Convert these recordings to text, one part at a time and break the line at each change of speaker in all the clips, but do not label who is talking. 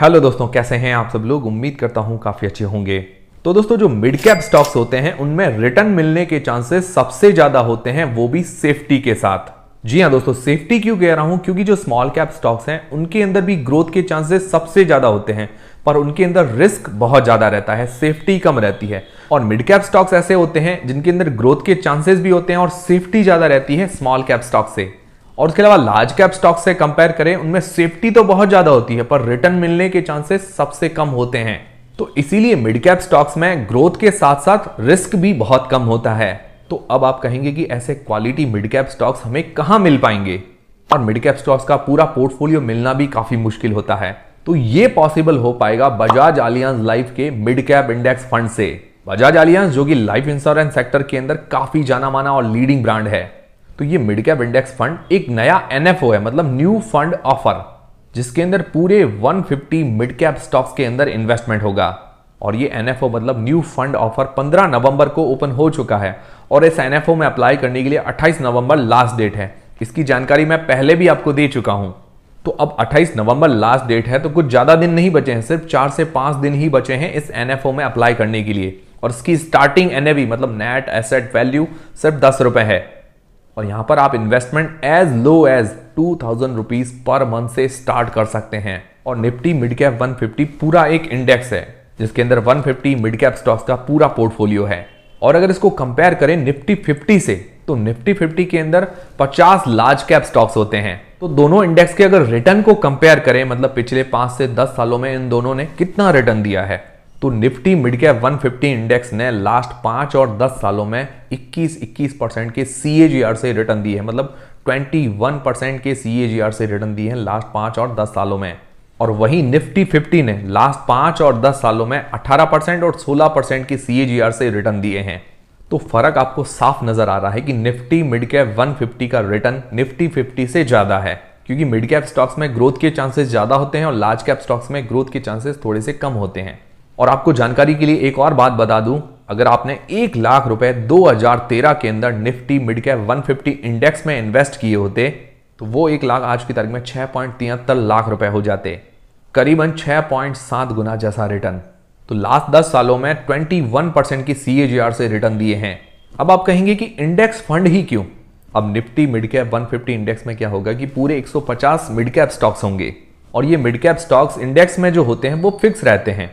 hello दोस्तों कैसे हैं आप सब लोग उम्मीद करता हूं काफी अच्छे होंगे तो दोस्तों जो मिड कैप स्टॉक्स होते हैं उनमें रिटर्न मिलने के चांसेस सबसे ज्यादा होते हैं वो भी सेफ्टी के साथ जी हाँ दोस्तों सेफ्टी क्यों कह रहा हूं क्योंकि जो स्मॉल कैप स्टॉक्स हैं उनके अंदर भी ग्रोथ के चांसेस सबसे ज्यादा होते हैं पर उनके अंदर रिस्क बहुत ज्यादा रहता है सेफ्टी कम रहती है और मिड कैप स्टॉक्स ऐसे होते हैं जिनके अंदर ग्रोथ के चांसेस भी होते हैं और सेफ्टी ज्यादा रहती है स्मॉल कैप स्टॉक से और उसके अलावा लार्ज कैप स्टॉक से कंपेयर करें उनमें सेफ्टी तो बहुत ज्यादा होती है पर रिटर्न मिलने के चांसेस सबसे कम होते हैं तो इसीलिए मिड कैप स्टॉक्स में ग्रोथ के साथ साथ रिस्क भी बहुत कम होता है तो अब आप कहेंगे कि ऐसे क्वालिटी मिड कैप स्टॉक्स हमें कहां मिल पाएंगे और मिड कैप स्टॉक्स का पूरा पोर्टफोलियो मिलना भी काफी मुश्किल होता है तो ये पॉसिबल हो पाएगा बजाज आलियांस लाइफ के मिड कैप इंडेक्स फंड से बजाज आलियांस जो कि लाइफ इंश्योरेंस सेक्टर के अंदर काफी जाना माना और लीडिंग ब्रांड है तो ये मिड कैप इंडेक्स फंड एक नया एन है मतलब न्यू फंड ऑफर जिसके अंदर पूरे 150 मिड कैप स्टॉक्स के अंदर इन्वेस्टमेंट होगा और ये एन मतलब न्यू फंड ऑफर 15 नवंबर को ओपन हो चुका है और इस एन में अप्लाई करने के लिए 28 नवंबर लास्ट डेट है इसकी जानकारी मैं पहले भी आपको दे चुका हूं तो अब 28 नवंबर लास्ट डेट है तो कुछ ज़्यादा दिन नहीं बचे हैं सिर्फ चार से पांच दिन ही बचे हैं इस एन में अप्लाई करने के लिए और इसकी स्टार्टिंग एनएवी मतलब नेट एसेट वैल्यू सिर्फ दस रुपए है और यहाँ पर आप investment as low as two thousand rupees per month से स्टार्ट कर सकते हैं और Nifty mid cap one fifty पूरा एक इंडेक्स है जिसके अंदर one fifty mid cap stocks का पूरा पोर्टफोलियो है और अगर इसको कंपेयर करें निफ्टी फिफ्टी से तो निफ्टी फिफ्टी के अंदर पचास लार्ज कैप स्टॉक्स होते हैं तो दोनों इंडेक्स के अगर रिटर्न को कंपेयर करें मतलब पिछले पांच से दस सालों में इन दोनों ने कितना रिटर्न दिया है तो Nifty mid cap one index ने लास्ट पांच और दस सालों में 21 21 परसेंट के सी से रिटर्न दिए है मतलब 21 परसेंट के सी से रिटर्न दिए हैं लास्ट पांच और दस सालों में और वही निफ्टी 50 ने लास्ट पांच और दस सालों में 18 परसेंट और 16 परसेंट के सी से रिटर्न दिए हैं तो फर्क आपको साफ नजर आ रहा है कि निफ्टी मिड कैप वन का रिटर्न निफ्टी 50 से ज्यादा है क्योंकि मिड कैप स्टॉक्स में ग्रोथ के चांसेस ज्यादा होते हैं और लार्ज कैप स्टॉक्स में ग्रोथ के चांसेस थोड़े से कम होते हैं और आपको जानकारी के लिए एक और बात बता दूं अगर आपने एक लाख रुपए 2013 के अंदर निफ्टी मिड कैप 150 इंडेक्स में इन्वेस्ट किए होते तो वो एक लाख आज की तारीख में छह पॉइंट तिहत्तर लाख रुपए हो जाते करीबन छह पॉइंट सात गुना जैसा रिटर्न तो लास्ट दस सालों में ट्वेंटी वन परसेंट की सी से रिटर्न दिए हैं अब आप कहेंगे कि इंडेक्स फंड ही क्यों अब Nifty mid cap fifty index में क्या होगा कि पूरे एक पचास मिड कैप स्टॉक्स होंगे और ये मिड कैप स्टॉक्स इंडेक्स में जो होते हैं वो फिक्स रहते हैं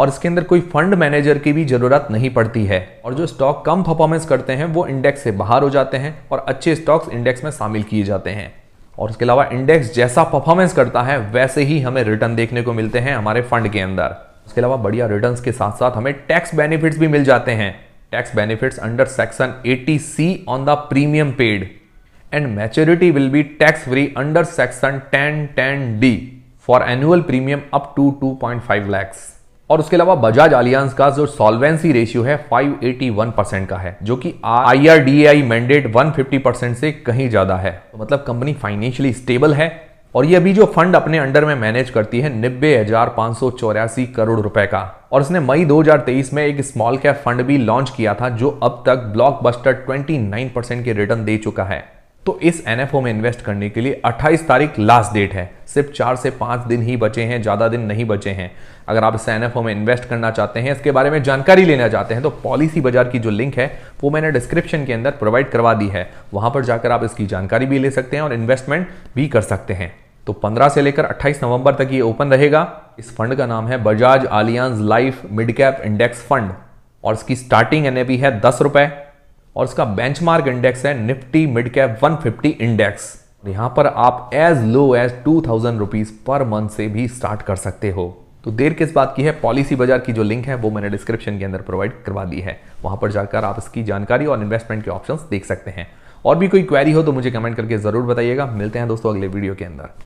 और इसके अंदर कोई फंड मैनेजर की भी ज़रूरत नहीं पड़ती है और जो स्टॉक कम परफॉर्मेंस करते हैं वो इंडेक्स से बाहर हो जाते हैं और अच्छे स्टॉक्स इंडेक्स में शामिल किए जाते हैं और इसके अलावा इंडेक्स जैसा परफॉर्मेंस करता है वैसे ही हमें रिटर्न देखने को मिलते हैं हमारे फंड के अंदर उसके अलावा बढ़िया रिटर्न के साथ साथ हमें टैक्स बेनिफिट्स भी मिल जाते हैं tax benefits under section eighty C on the premium paid and maturity will be tax free under section ten ten D for annual premium up to five lakhs और उसके अलावा बजाज अलियांस का जो सॉल्वेंसी रेशियो है 581 परसेंट का है जो कि IRDAI mandate one percent से कहीं ज्यादा है तो मतलब कंपनी फाइनेंशियली स्टेबल है और ये अभी जो फंड अपने अंडर में मैनेज करती है नब्बे हजार पांच सौ चौरासी करोड़ रुपए का और उसने मई 2023 में एक स्मॉल कैप फंड भी लॉन्च किया था जो अब तक ब्लॉकबस्टर 29 परसेंट के रिटर्न दे चुका है तो इस एनएफओ में इन्वेस्ट करने के लिए 28 तारीख लास्ट डेट है सिर्फ चार से पांच दिन ही बचे हैं ज़्यादा दिन नहीं बचे हैं अगर आप इस एनएफओ में इन्वेस्ट करना चाहते हैं इसके बारे में जानकारी लेना चाहते हैं तो पॉलिसी बाजार की जो लिंक है वो मैंने डिस्क्रिप्शन के अंदर प्रोवाइड करवा दी है वहां पर जाकर आप इसकी जानकारी भी ले सकते हैं और इन्वेस्टमेंट भी कर सकते हैं तो 15 से लेकर 28 नवंबर तक ये ओपन रहेगा इस फंड का नाम है Bajaj Allianz life mid cap index fund और इसकी स्टार्टिंग एन है दस रुपए और इसका बेंचमार्क इंडेक्स है Nifty mid cap one index यहां पर आप as low as two thousand rupees per month से भी स्टार्ट कर सकते हो तो देर किस बात की है पॉलिसी बाजार की जो लिंक है वो मैंने डिस्क्रिप्शन के अंदर प्रोवाइड करवा दी है वहां पर जाकर आप इसकी जानकारी और इन्वेस्टमेंट के ऑप्शन देख सकते हैं और भी कोई क्वेरी हो तो मुझे कमेंट करके जरूर बताइएगा मिलते हैं दोस्तों अगले वीडियो के अंदर